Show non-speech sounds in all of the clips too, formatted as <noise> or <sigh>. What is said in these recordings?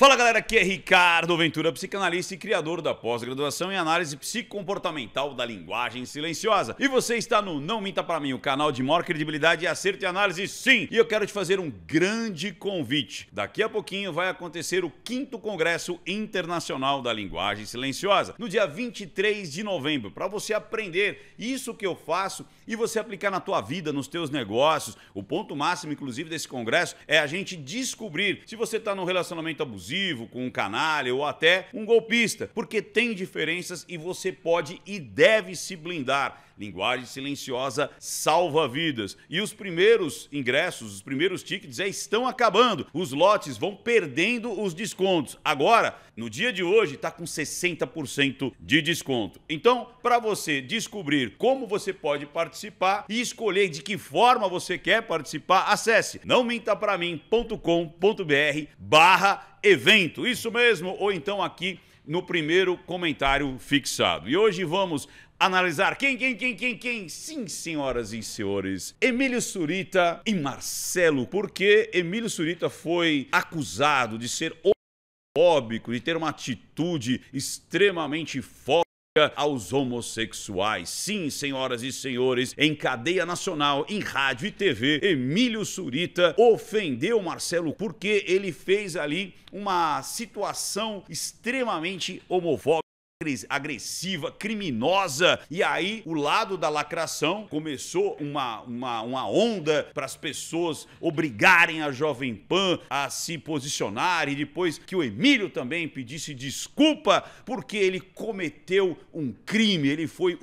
Fala galera, aqui é Ricardo Ventura, psicanalista e criador da pós-graduação em análise psicomportamental da linguagem silenciosa. E você está no Não Minta Pra Mim, o canal de maior credibilidade, acerto e análise, sim! E eu quero te fazer um grande convite. Daqui a pouquinho vai acontecer o 5 Congresso Internacional da Linguagem Silenciosa, no dia 23 de novembro, para você aprender isso que eu faço e você aplicar na tua vida, nos teus negócios. O ponto máximo, inclusive, desse congresso é a gente descobrir se você está num relacionamento abusivo, com um canalha ou até um golpista, porque tem diferenças e você pode e deve se blindar Linguagem Silenciosa salva vidas. E os primeiros ingressos, os primeiros tickets já estão acabando. Os lotes vão perdendo os descontos. Agora, no dia de hoje, está com 60% de desconto. Então, para você descobrir como você pode participar e escolher de que forma você quer participar, acesse não mim.com.br barra evento. Isso mesmo, ou então aqui no primeiro comentário fixado. E hoje vamos analisar quem, quem, quem, quem, quem? Sim, senhoras e senhores, Emílio Surita e Marcelo, porque Emílio Surita foi acusado de ser homofóbico, de ter uma atitude extremamente forte aos homossexuais. Sim, senhoras e senhores, em cadeia nacional, em rádio e TV, Emílio Surita ofendeu Marcelo porque ele fez ali uma situação extremamente homofóbica agressiva, criminosa. E aí, o lado da lacração começou uma, uma, uma onda para as pessoas obrigarem a Jovem Pan a se posicionar e depois que o Emílio também pedisse desculpa porque ele cometeu um crime, ele foi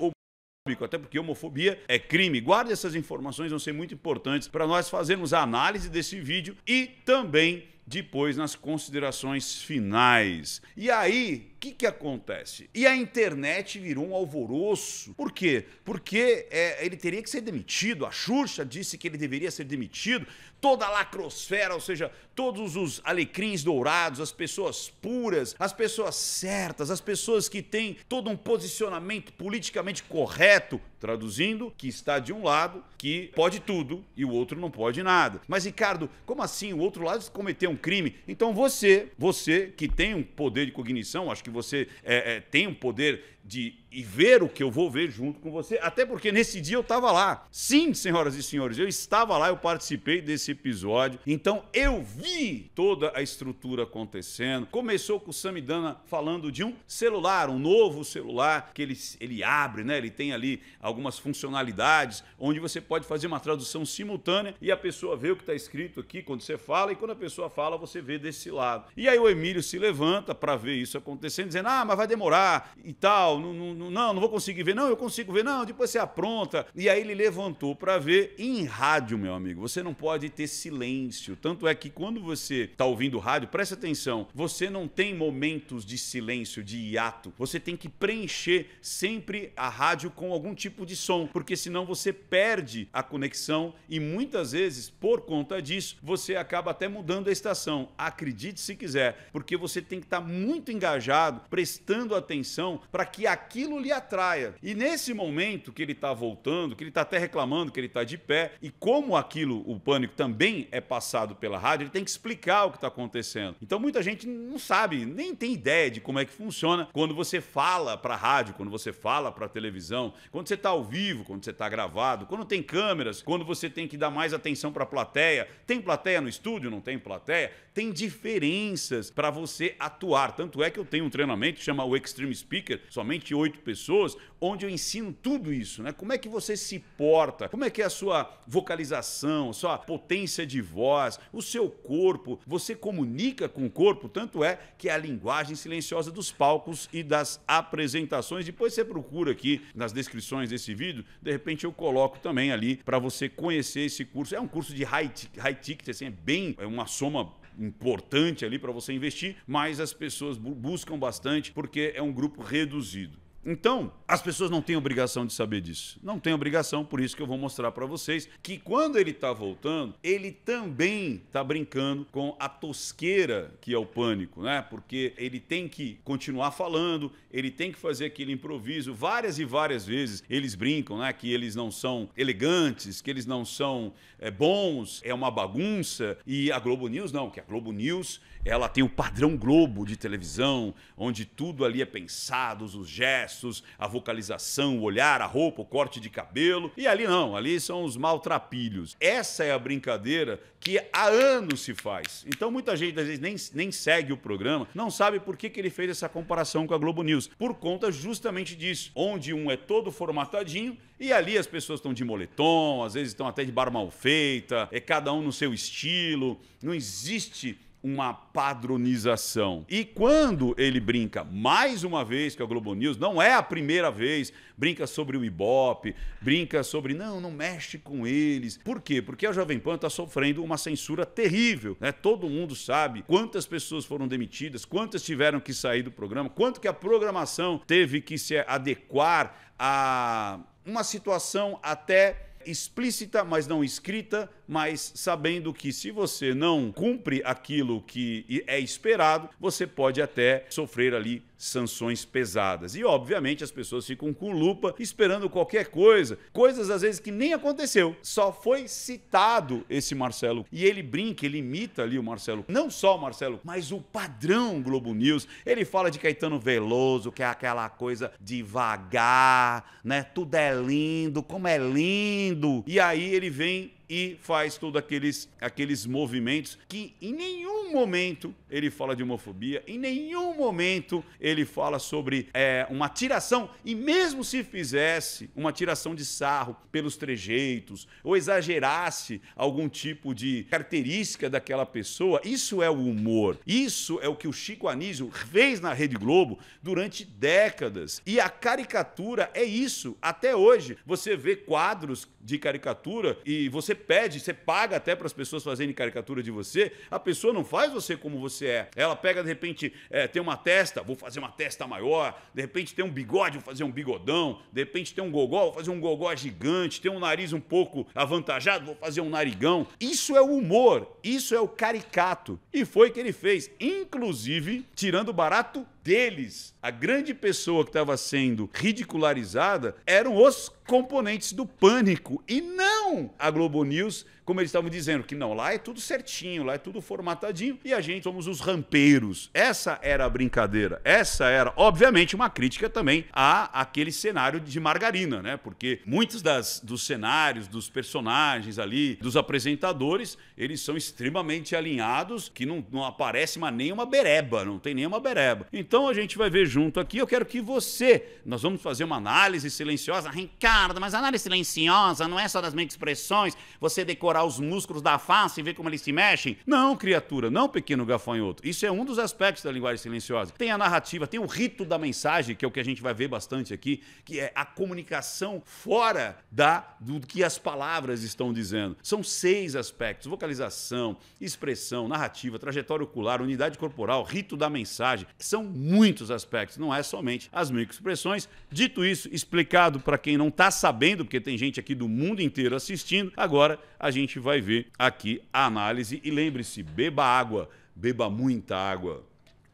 até porque homofobia é crime. Guarde essas informações, vão ser muito importantes para nós fazermos a análise desse vídeo e também depois nas considerações finais. E aí, o que, que acontece? E a internet virou um alvoroço. Por quê? Porque é, ele teria que ser demitido. A Xuxa disse que ele deveria ser demitido. Toda a lacrosfera, ou seja, todos os alecrins dourados, as pessoas puras, as pessoas certas, as pessoas que têm todo um posicionamento politicamente correto, traduzindo, que está de um lado, que pode tudo e o outro não pode nada. Mas, Ricardo, como assim? O outro lado cometeu um um crime. Então você, você que tem um poder de cognição, acho que você é, é, tem um poder de e ver o que eu vou ver junto com você, até porque nesse dia eu estava lá. Sim, senhoras e senhores, eu estava lá, eu participei desse episódio. Então eu vi toda a estrutura acontecendo. Começou com o Samidana falando de um celular, um novo celular que ele, ele abre, né? Ele tem ali algumas funcionalidades onde você pode fazer uma tradução simultânea e a pessoa vê o que está escrito aqui quando você fala e quando a pessoa fala você vê desse lado. E aí o Emílio se levanta para ver isso acontecendo, dizendo: "Ah, mas vai demorar" e tal não, não, não, não vou conseguir ver, não, eu consigo ver, não, depois você apronta. E aí ele levantou para ver em rádio, meu amigo. Você não pode ter silêncio. Tanto é que quando você tá ouvindo rádio, preste atenção, você não tem momentos de silêncio, de hiato. Você tem que preencher sempre a rádio com algum tipo de som, porque senão você perde a conexão e muitas vezes, por conta disso, você acaba até mudando a estação. Acredite se quiser, porque você tem que estar tá muito engajado, prestando atenção para que aquilo lhe atraia. E nesse momento que ele está voltando, que ele está até reclamando que ele está de pé, e como aquilo, o pânico também é passado pela rádio, ele tem que explicar o que está acontecendo. Então muita gente não sabe, nem tem ideia de como é que funciona quando você fala para a rádio, quando você fala para a televisão, quando você está ao vivo, quando você está gravado, quando tem câmeras, quando você tem que dar mais atenção para a plateia. Tem plateia no estúdio? Não tem plateia? Tem diferenças para você atuar. Tanto é que eu tenho um treinamento que chama o Extreme Speaker, somente 28 pessoas, onde eu ensino tudo isso, né? Como é que você se porta, como é que é a sua vocalização, sua potência de voz, o seu corpo, você comunica com o corpo, tanto é que é a linguagem silenciosa dos palcos e das apresentações. Depois você procura aqui nas descrições desse vídeo, de repente eu coloco também ali para você conhecer esse curso. É um curso de high, high ticket, assim, é bem, é uma soma importante ali para você investir, mas as pessoas buscam bastante porque é um grupo reduzido. Então, as pessoas não têm obrigação de saber disso. Não tem obrigação, por isso que eu vou mostrar para vocês que quando ele está voltando, ele também está brincando com a tosqueira que é o pânico, né? Porque ele tem que continuar falando, ele tem que fazer aquele improviso. Várias e várias vezes eles brincam, né? Que eles não são elegantes, que eles não são é, bons, é uma bagunça. E a Globo News não, que a Globo News ela tem o padrão Globo de televisão, onde tudo ali é pensado, os gestos, a vocalização, o olhar, a roupa, o corte de cabelo. E ali não, ali são os maltrapilhos. Essa é a brincadeira que há anos se faz. Então muita gente, às vezes, nem, nem segue o programa, não sabe por que, que ele fez essa comparação com a Globo News. Por conta justamente disso, onde um é todo formatadinho e ali as pessoas estão de moletom, às vezes estão até de barba mal feita, é cada um no seu estilo, não existe uma padronização. E quando ele brinca, mais uma vez, que a Globo News, não é a primeira vez, brinca sobre o Ibope, brinca sobre, não, não mexe com eles. Por quê? Porque a Jovem Pan está sofrendo uma censura terrível. Né? Todo mundo sabe quantas pessoas foram demitidas, quantas tiveram que sair do programa, quanto que a programação teve que se adequar a uma situação até explícita, mas não escrita, mas sabendo que se você não cumpre aquilo que é esperado, você pode até sofrer ali sanções pesadas. E obviamente as pessoas ficam com lupa esperando qualquer coisa, coisas às vezes que nem aconteceu. Só foi citado esse Marcelo e ele brinca, ele imita ali o Marcelo, não só o Marcelo, mas o padrão Globo News. Ele fala de Caetano Veloso, que é aquela coisa devagar, né? Tudo é lindo, como é lindo. E aí ele vem e faz todos aqueles, aqueles movimentos que em nenhum momento ele fala de homofobia, em nenhum momento ele fala sobre é, uma tiração, e mesmo se fizesse uma tiração de sarro pelos trejeitos, ou exagerasse algum tipo de característica daquela pessoa, isso é o humor. Isso é o que o Chico Anísio fez na Rede Globo durante décadas. E a caricatura é isso. Até hoje, você vê quadros de caricatura e você pede, você paga até para as pessoas fazerem caricatura de você, a pessoa não faz você como você é. Ela pega, de repente, é, tem uma testa, vou fazer uma testa maior, de repente tem um bigode, vou fazer um bigodão, de repente tem um gogó, vou fazer um gogó gigante, tem um nariz um pouco avantajado, vou fazer um narigão. Isso é o humor, isso é o caricato. E foi o que ele fez, inclusive tirando barato deles, a grande pessoa que estava sendo ridicularizada eram os componentes do pânico e não a Globo News como eles estavam dizendo, que não, lá é tudo certinho, lá é tudo formatadinho e a gente somos os rampeiros. Essa era a brincadeira. Essa era, obviamente, uma crítica também a aquele cenário de margarina, né? Porque muitos das, dos cenários, dos personagens ali, dos apresentadores, eles são extremamente alinhados, que não, não aparece uma, nenhuma bereba, não tem nenhuma bereba. Então a gente vai ver junto aqui, eu quero que você, nós vamos fazer uma análise silenciosa. Ricardo, mas análise silenciosa não é só das minhas expressões, você decora explorar os músculos da face e ver como eles se mexem? Não, criatura, não, pequeno gafanhoto. Isso é um dos aspectos da linguagem silenciosa. Tem a narrativa, tem o rito da mensagem, que é o que a gente vai ver bastante aqui, que é a comunicação fora da, do que as palavras estão dizendo. São seis aspectos: vocalização, expressão, narrativa, trajetória ocular, unidade corporal, rito da mensagem. São muitos aspectos, não é somente as microexpressões. Dito isso, explicado para quem não está sabendo, porque tem gente aqui do mundo inteiro assistindo, agora a gente gente vai ver aqui a análise. E lembre-se, beba água, beba muita água.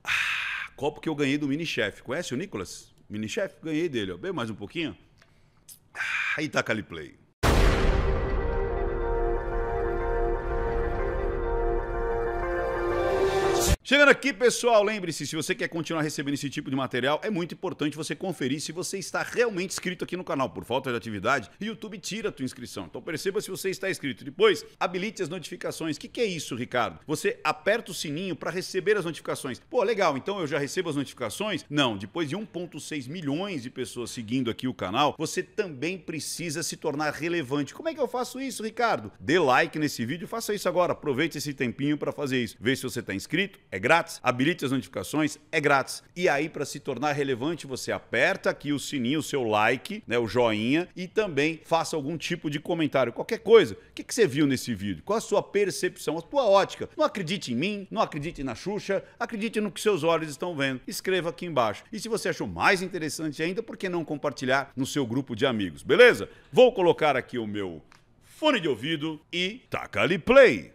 Ah, copo que eu ganhei do mini chef. Conhece o Nicolas? Mini chef? Ganhei dele, ó. Bebe mais um pouquinho. Ah, e play. Chegando aqui, pessoal, lembre-se, se você quer continuar recebendo esse tipo de material, é muito importante você conferir se você está realmente inscrito aqui no canal. Por falta de atividade, YouTube tira a tua inscrição. Então perceba se você está inscrito. Depois, habilite as notificações. O que, que, é isso, Ricardo? Você aperta o sininho para receber as notificações. Pô, legal, então eu já recebo as notificações? Não, depois de 1.6 milhões de pessoas seguindo aqui o canal, você também precisa se tornar relevante. Como é que eu faço isso, Ricardo? Dê like nesse vídeo, faça isso agora. Aproveite esse tempinho para fazer isso. Vê se você está inscrito é grátis. Habilite as notificações, é grátis. E aí, para se tornar relevante, você aperta aqui o sininho, o seu like, né, o joinha, e também faça algum tipo de comentário, qualquer coisa. O que, que você viu nesse vídeo? Qual a sua percepção, a sua ótica? Não acredite em mim, não acredite na Xuxa, acredite no que seus olhos estão vendo. Escreva aqui embaixo. E se você achou mais interessante ainda, por que não compartilhar no seu grupo de amigos, beleza? Vou colocar aqui o meu fone de ouvido e taca ali play.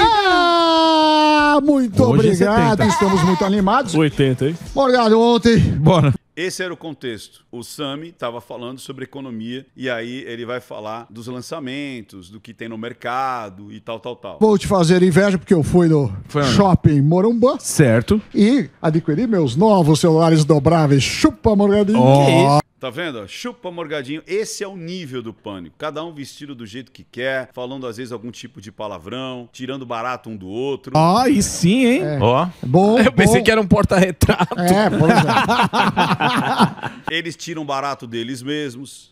Ah, muito Hoje é obrigado, estamos muito animados. 80, hein? Obrigado ontem. Bora. Esse era o contexto. O Sami estava falando sobre economia e aí ele vai falar dos lançamentos, do que tem no mercado e tal, tal, tal. Vou te fazer inveja porque eu fui no Foi shopping Morumbá Certo. e adquiri meus novos celulares dobráveis. Chupa, Morgadinho. isso? Tá vendo? Chupa morgadinho. Esse é o nível do pânico. Cada um vestido do jeito que quer, falando às vezes algum tipo de palavrão, tirando barato um do outro. Ó, oh, e sim, hein? É. Ó. Bom. Eu pensei que era um porta-retrato. É, bom. É. <laughs> Eles tiram barato deles mesmos.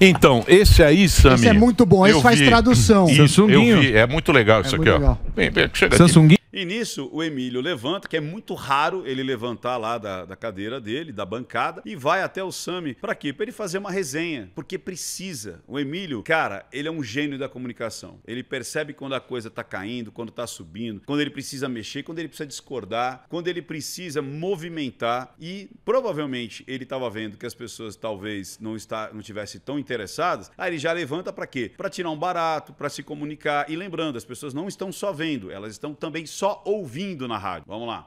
Então, esse aí, Sammy. Esse é muito bom, esse faz vi, tradução. Isso, eu vi, é muito legal é isso muito aqui, legal. ó. Bem, bem, chega e nisso o Emílio levanta, que é muito raro ele levantar lá da, da cadeira dele, da bancada, e vai até o Sami para quê? Para ele fazer uma resenha, porque precisa. O Emílio, cara, ele é um gênio da comunicação. Ele percebe quando a coisa tá caindo, quando tá subindo, quando ele precisa mexer, quando ele precisa discordar, quando ele precisa movimentar e provavelmente ele estava vendo que as pessoas talvez não está não tivesse tão interessadas, aí ele já levanta para quê? Para tirar um barato, para se comunicar. E lembrando, as pessoas não estão só vendo, elas estão também só só ouvindo na rádio. Vamos lá.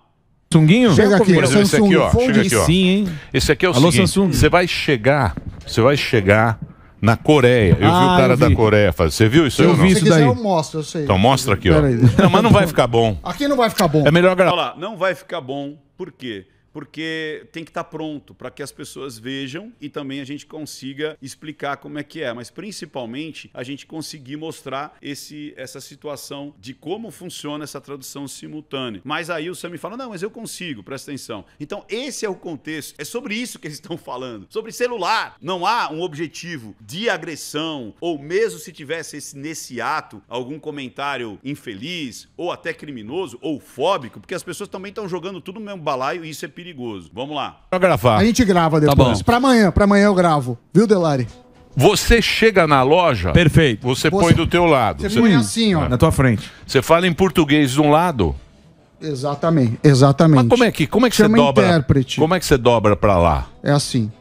Sunguinho? Chega aqui, exemplo, Samsung, esse aqui, ó. Chega aqui, ó. Sim, hein? Esse aqui é o Alô, seguinte, Samsung. você vai chegar, você vai chegar na Coreia. Eu vi o ah, cara vi. da Coreia fazer. Você viu isso Eu vi isso daí. eu mostro, eu sei. Então mostra aqui, ó. Não, mas não vai ficar bom. Aqui não vai ficar bom. É melhor gravar. Olha lá, não vai ficar bom, por quê? porque tem que estar tá pronto para que as pessoas vejam e também a gente consiga explicar como é que é, mas principalmente a gente conseguir mostrar esse, essa situação de como funciona essa tradução simultânea. Mas aí o Sam me fala: não, mas eu consigo, presta atenção. Então, esse é o contexto, é sobre isso que eles estão falando, sobre celular. Não há um objetivo de agressão, ou mesmo se tivesse esse, nesse ato algum comentário infeliz, ou até criminoso, ou fóbico, porque as pessoas também estão jogando tudo no mesmo balaio e isso é perigoso perigoso. Vamos lá. Pra gravar. A gente grava tá depois. Tá pra amanhã, pra amanhã eu gravo. Viu, Delari? Você chega na loja. Perfeito. Você, põe do teu lado. Você põe assim, ó. Na tua frente. Você fala em português de um lado. Exatamente, exatamente. Mas como é que, como é que você dobra? intérprete. Como é que você dobra pra lá? É assim.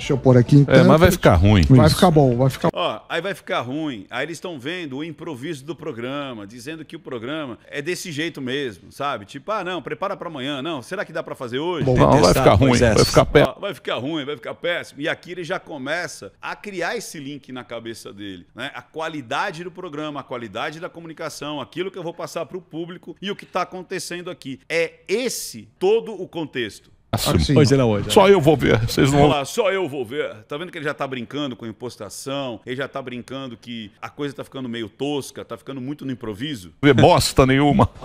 Deixa eu pôr aqui então. É, mas vai ficar ruim. Vai isso. ficar bom, vai ficar Ó, aí vai ficar ruim. Aí eles estão vendo o improviso do programa, dizendo que o programa é desse jeito mesmo, sabe? Tipo, ah, não, prepara para amanhã. Não, será que dá para fazer hoje? Bom, não, vai ficar ruim, é. vai ficar péssimo. vai ficar ruim, vai ficar péssimo. E aqui ele já começa a criar esse link na cabeça dele, né? A qualidade do programa, a qualidade da comunicação, aquilo que eu vou passar para o público e o que está acontecendo aqui. É esse todo o contexto. Assim, hoje é, não, hoje. É. Só eu vou ver. Vocês não. Lá, só eu vou ver. Tá vendo que ele já tá brincando com a impostação, ele já tá brincando que a coisa tá ficando meio tosca, tá ficando muito no improviso. Não vê bosta nenhuma. <laughs>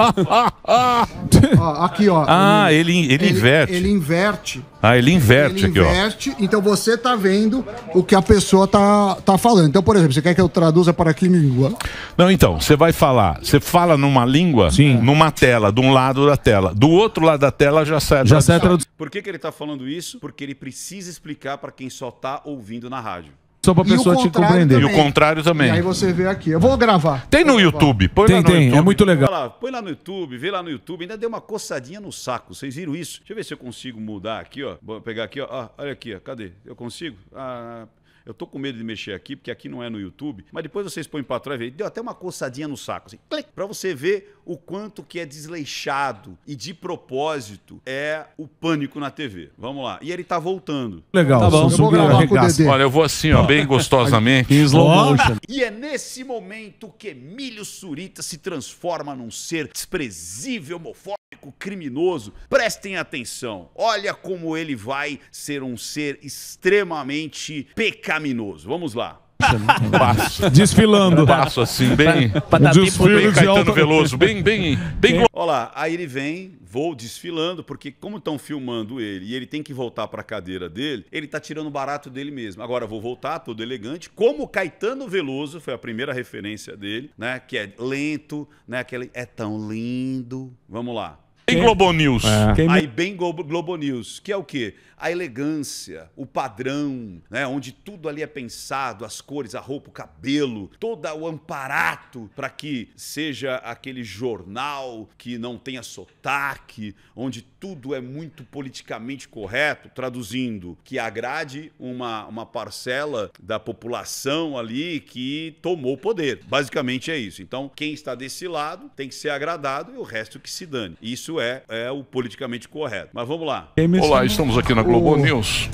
aqui, ó. Ah, ele, ele, ele inverte. Ele inverte. Ah, ele inverte ele aqui, inverte, ó. então você tá vendo o que a pessoa tá, tá falando. Então, por exemplo, você quer que eu traduza para que língua? Não, então, você vai falar, você fala numa língua, Sim. numa tela, de um lado da tela. Do outro lado da tela já sai, já sai a tradução. Por que, que ele está falando isso? Porque ele precisa explicar para quem só está ouvindo na rádio. Só a pessoa te compreender. Também. E o contrário também. E aí você vê aqui. Eu vou gravar. Tem no YouTube. Põe tem, lá no tem. É YouTube. É muito legal. Põe lá, põe lá no YouTube, vê lá no YouTube. Ainda deu uma coçadinha no saco. Vocês viram isso? Deixa eu ver se eu consigo mudar aqui, ó. Vou pegar aqui, ó. olha aqui, ó. Cadê? Eu consigo? Ah. Eu tô com medo de mexer aqui, porque aqui não é no YouTube, mas depois vocês põem para trás e deu até uma coçadinha no saco, assim, para você ver o quanto que é desleixado e de propósito é o pânico na TV. Vamos lá. E ele tá voltando. Legal. Tá bom. Zumbi, eu Olha, eu vou assim, ó, bem gostosamente. em slow E é nesse momento que Emílio Surita se transforma num ser desprezível, homofóbico, criminoso, prestem atenção. Olha como ele vai ser um ser extremamente pecaminoso. Vamos lá. <laughs> Passo. Desfilando. Passo assim, bem. Um desfile bem de Caetano Veloso, bem, bem, bem. bem... Olha lá, aí ele vem, vou desfilando, porque como estão filmando ele e ele tem que voltar para a cadeira dele, ele tá tirando barato dele mesmo. Agora vou voltar, todo elegante, como Caetano Veloso foi a primeira referência dele, né? Que é lento, né? Aquele é tão lindo. Vamos lá em Globo News. É. Aí bem Globo News, que é o quê? a elegância, o padrão, né? onde tudo ali é pensado, as cores, a roupa, o cabelo, todo o amparato para que seja aquele jornal que não tenha sotaque, onde tudo é muito politicamente correto, traduzindo, que agrade uma, uma parcela da população ali que tomou o poder. Basicamente é isso. Então, quem está desse lado tem que ser agradado e o resto que se dane. Isso é, é o politicamente correto. Mas vamos lá. Olá, estamos aqui na Globo News.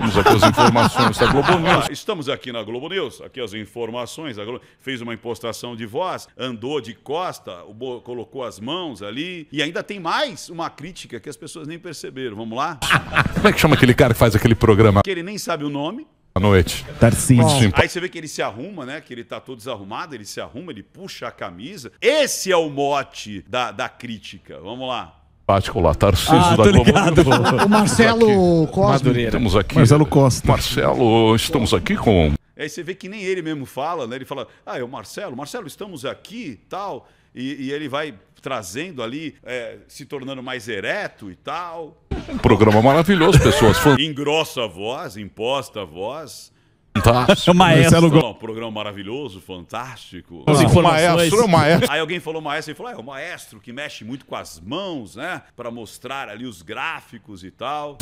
Vamos aqui as informações da Globo ah, News. Estamos aqui na Globo News, aqui as informações. A Globo fez uma impostação de voz, andou de costa, colocou as mãos ali. E ainda tem mais uma crítica que as pessoas nem perceberam. Vamos lá? Como é que chama aquele cara que faz aquele programa? Que ele nem sabe o nome. Boa noite. Tarcísio. Aí você vê que ele se arruma, né? Que ele tá todo desarrumado, ele se arruma, ele puxa a camisa. Esse é o mote da, da crítica. Vamos lá particular. Tarcísio ah, da Globo. <laughs> O Marcelo Costa. aqui. Marcelo Costa. Marcelo, estamos aqui com. Aí é, você vê que nem ele mesmo fala, né? Ele fala, ah, é o Marcelo, Marcelo, estamos aqui tal. E, e ele vai trazendo ali, é, se tornando mais ereto e tal. Um programa maravilhoso, pessoas. Engrossa a voz, imposta a voz. Fantástico. É o maestro. Marcelo Um programa maravilhoso, fantástico. ah, o maestro, o maestro. Aí alguém falou maestro e falou: é, o maestro que mexe muito com as mãos, né? Pra mostrar ali os gráficos e tal.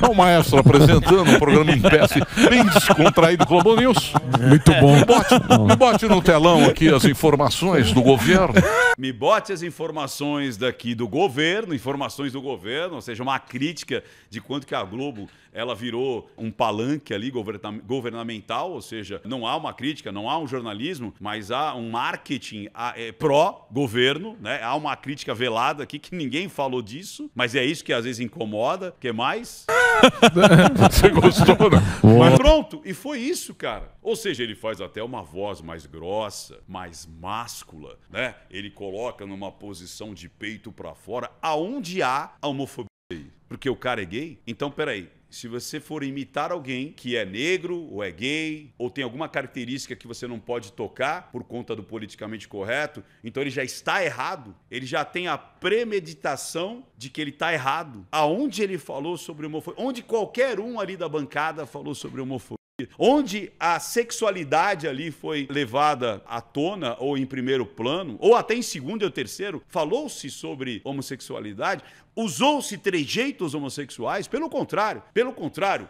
É o maestro apresentando um programa em peça bem descontraído, Globo News. Muito bom. Me bote, me bote no telão aqui as informações do governo. Me bote as informações daqui do governo, informações do governo, ou seja, uma crítica de quanto que a Globo ela virou um palanque ali governamental governamental, ou seja, não há uma crítica, não há um jornalismo, mas há um marketing é, pró-governo, né? Há uma crítica velada aqui que ninguém falou disso, mas é isso que às vezes incomoda. que mais? <laughs> Você gostou, né? Mas pronto, e foi isso, cara. Ou seja, ele faz até uma voz mais grossa, mais máscula, né? Ele coloca numa posição de peito para fora, aonde há a homofobia. Porque o cara é gay? Então, peraí, se você for imitar alguém que é negro, ou é gay, ou tem alguma característica que você não pode tocar por conta do politicamente correto, então ele já está errado, ele já tem a premeditação de que ele está errado. Aonde ele falou sobre homofobia, onde qualquer um ali da bancada falou sobre homofobia onde a sexualidade ali foi levada à tona ou em primeiro plano, ou até em segundo ou terceiro, falou-se sobre homossexualidade, usou-se trejeitos homossexuais, pelo contrário, pelo contrário,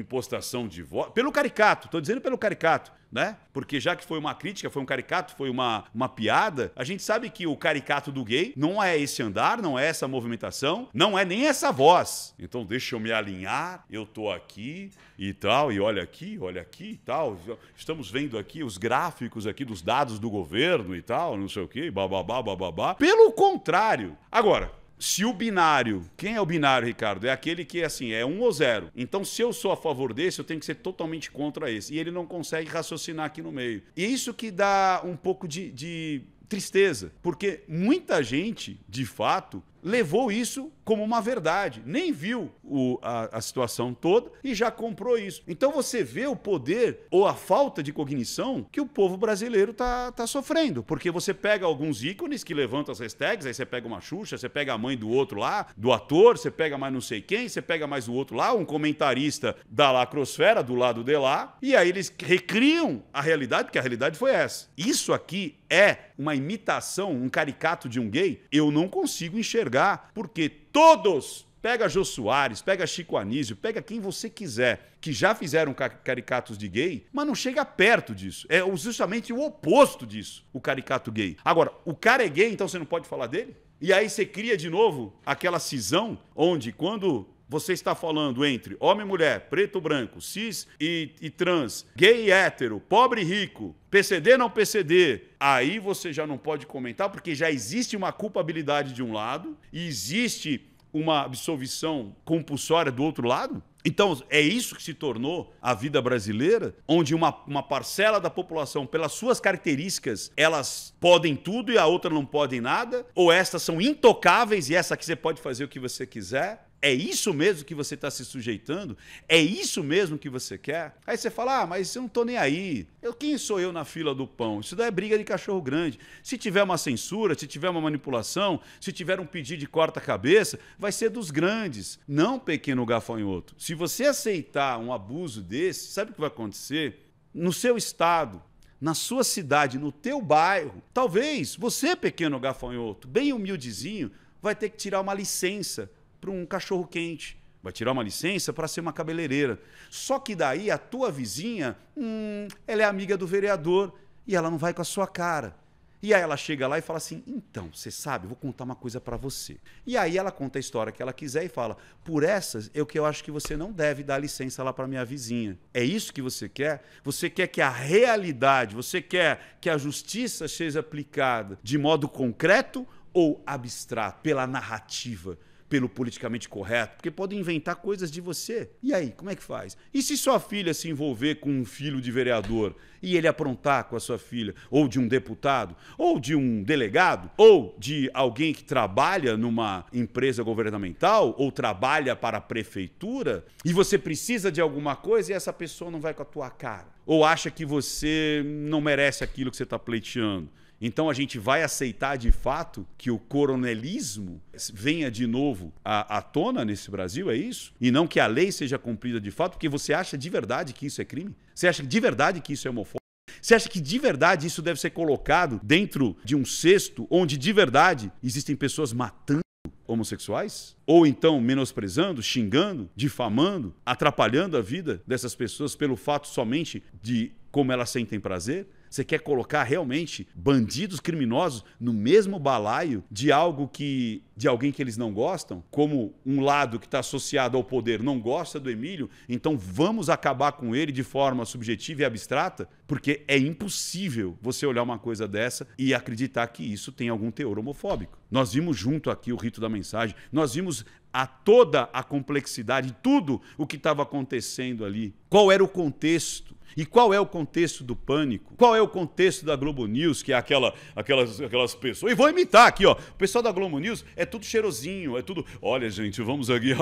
impostação de voto, pelo caricato, estou dizendo pelo caricato, né? Porque já que foi uma crítica, foi um caricato, foi uma, uma piada, a gente sabe que o caricato do gay não é esse andar, não é essa movimentação, não é nem essa voz. Então deixa eu me alinhar, eu tô aqui e tal, e olha aqui, olha aqui e tal. Estamos vendo aqui os gráficos aqui dos dados do governo e tal, não sei o quê, bababá, bababá. Pelo contrário. Agora, se o binário, quem é o binário, Ricardo? É aquele que é assim, é um ou zero. Então, se eu sou a favor desse, eu tenho que ser totalmente contra esse. E ele não consegue raciocinar aqui no meio. E é isso que dá um pouco de, de tristeza, porque muita gente, de fato, levou isso como uma verdade, nem viu o, a, a, situação toda e já comprou isso. Então você vê o poder ou a falta de cognição que o povo brasileiro está tá sofrendo, porque você pega alguns ícones que levantam as hashtags, aí você pega uma Xuxa, você pega a mãe do outro lá, do ator, você pega mais não sei quem, você pega mais o outro lá, um comentarista da lacrosfera do lado de lá, e aí eles recriam a realidade, porque a realidade foi essa. Isso aqui é uma imitação, um caricato de um gay, eu não consigo enxergar enxergar, porque todos pega Jô Soares, pega Chico Anísio, pega quem você quiser, que já fizeram caricatos de gay, mas não chega perto disso. É justamente o oposto disso, o caricato gay. Agora, o cara é gay, então você não pode falar dele? E aí você cria de novo aquela cisão onde quando você está falando entre homem e mulher, preto e branco, cis e, e trans, gay e hétero, pobre e rico, PCD não PCD, aí você já não pode comentar, porque já existe uma culpabilidade de um lado e existe uma absolvição compulsória do outro lado? Então, é isso que se tornou a vida brasileira, onde uma, uma parcela da população, pelas suas características, elas podem tudo e a outra não podem nada? Ou estas são intocáveis e essa que você pode fazer o que você quiser? É isso mesmo que você está se sujeitando? É isso mesmo que você quer? Aí você fala, ah, mas eu não estou nem aí. Eu, quem sou eu na fila do pão? Isso daí é briga de cachorro grande. Se tiver uma censura, se tiver uma manipulação, se tiver um pedido de corta-cabeça, vai ser dos grandes, não pequeno gafanhoto. Se você aceitar um abuso desse, sabe o que vai acontecer? No seu estado, na sua cidade, no teu bairro, talvez você, pequeno gafanhoto, bem humildezinho, vai ter que tirar uma licença para um cachorro quente. Vai tirar uma licença para ser uma cabeleireira. Só que daí a tua vizinha, hum, ela é amiga do vereador e ela não vai com a sua cara. E aí ela chega lá e fala assim: "Então, você sabe, eu vou contar uma coisa para você". E aí ela conta a história que ela quiser e fala: "Por essas, é o que eu acho que você não deve dar licença lá para minha vizinha". É isso que você quer? Você quer que a realidade, você quer que a justiça seja aplicada de modo concreto ou abstrato pela narrativa? pelo politicamente correto, porque podem inventar coisas de você. E aí, como é que faz? E se sua filha se envolver com um filho de vereador e ele aprontar com a sua filha, ou de um deputado, ou de um delegado, ou de alguém que trabalha numa empresa governamental, ou trabalha para a prefeitura, e você precisa de alguma coisa e essa pessoa não vai com a tua cara? Ou acha que você não merece aquilo que você está pleiteando? Então a gente vai aceitar de fato que o coronelismo venha de novo à, à, tona nesse Brasil, é isso? E não que a lei seja cumprida de fato, porque você acha de verdade que isso é crime? Você acha de verdade que isso é homofóbico? Você acha que de verdade isso deve ser colocado dentro de um cesto onde de verdade existem pessoas matando? homossexuais? Ou então menosprezando, xingando, difamando, atrapalhando a vida dessas pessoas pelo fato somente de como elas sentem prazer? Você quer colocar realmente bandidos criminosos no mesmo balaio de algo que de alguém que eles não gostam? Como um lado que está associado ao poder não gosta do Emílio, então vamos acabar com ele de forma subjetiva e abstrata? Porque é impossível você olhar uma coisa dessa e acreditar que isso tem algum teor homofóbico. Nós vimos junto aqui o rito da mensagem, nós vimos a toda a complexidade, tudo o que estava acontecendo ali. Qual era o contexto? E qual é o contexto do pânico? Qual é o contexto da Globo News, que é aquela, aquelas, aquelas pessoas? E vou imitar aqui, ó. O pessoal da Globo News é tudo cheirosinho, é tudo. Olha, gente, vamos aqui.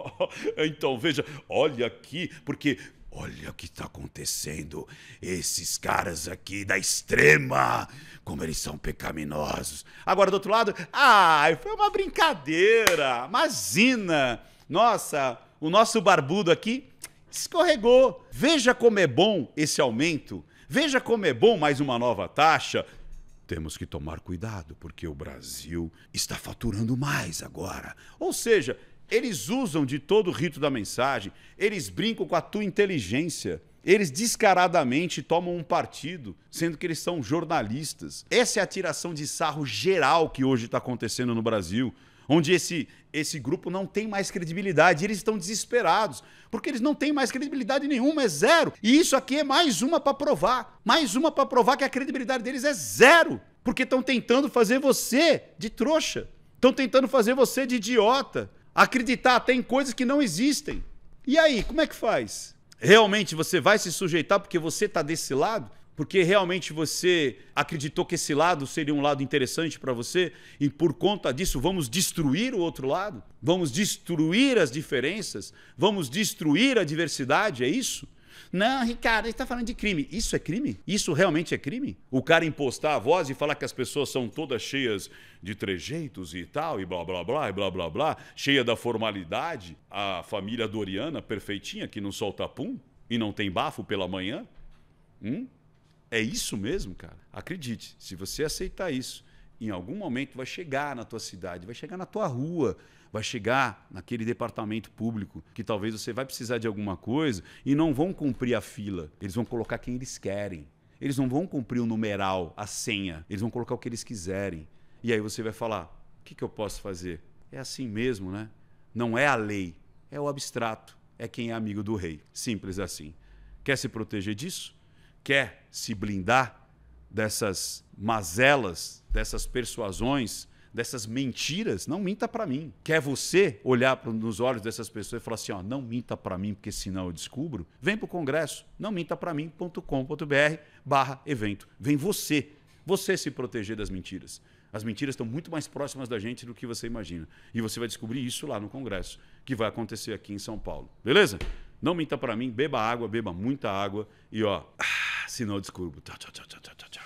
<laughs> então, veja, olha aqui, porque Olha o que está acontecendo. Esses caras aqui da extrema, como eles são pecaminosos. Agora, do outro lado, ai, foi uma brincadeira. Imagina. Nossa, o nosso barbudo aqui escorregou. Veja como é bom esse aumento. Veja como é bom mais uma nova taxa. Temos que tomar cuidado, porque o Brasil está faturando mais agora. Ou seja, eles usam de todo o rito da mensagem, eles brincam com a tua inteligência. Eles descaradamente tomam um partido, sendo que eles são jornalistas. Essa é a tiração de sarro geral que hoje está acontecendo no Brasil onde esse, esse grupo não tem mais credibilidade. Eles estão desesperados, porque eles não têm mais credibilidade nenhuma, é zero. E isso aqui é mais uma para provar mais uma para provar que a credibilidade deles é zero, porque estão tentando fazer você de trouxa, estão tentando fazer você de idiota, acreditar até em coisas que não existem. E aí, como é que faz? Realmente você vai se sujeitar porque você está desse lado? porque realmente você acreditou que esse lado seria um lado interessante para você e por conta disso vamos destruir o outro lado? Vamos destruir as diferenças? Vamos destruir a diversidade? É isso? Não, Ricardo, ele está falando de crime. Isso é crime? Isso realmente é crime? O cara impostar a voz e falar que as pessoas são todas cheias de trejeitos e tal, e blá blá blá, e blá blá blá, cheia da formalidade, a família Doriana perfeitinha que não solta pum e não tem bafo pela manhã? Hum? É isso mesmo, cara? Acredite, se você aceitar isso, em algum momento vai chegar na tua cidade, vai chegar na tua rua, vai chegar naquele departamento público que talvez você vai precisar de alguma coisa e não vão cumprir a fila. Eles vão colocar quem eles querem. Eles não vão cumprir o numeral, a senha. Eles vão colocar o que eles quiserem. E aí você vai falar: o que, que eu posso fazer? É assim mesmo, né? Não é a lei, é o abstrato, é quem é amigo do rei. Simples assim. Quer se proteger disso? quer se blindar dessas mazelas, dessas persuasões, dessas mentiras, não minta para mim. Quer você olhar nos olhos dessas pessoas e falar assim, ó, não minta para mim, porque senão eu descubro? Vem para o congresso, não minta para mim.com.br barra evento. Vem você, você se proteger das mentiras. As mentiras estão muito mais próximas da gente do que você imagina. E você vai descobrir isso lá no congresso, que vai acontecer aqui em São Paulo. Beleza? Não minta para mim, beba água, beba muita água e ó, ah, se não Tchau, tchau, tchau, tchau, tchau, tchau.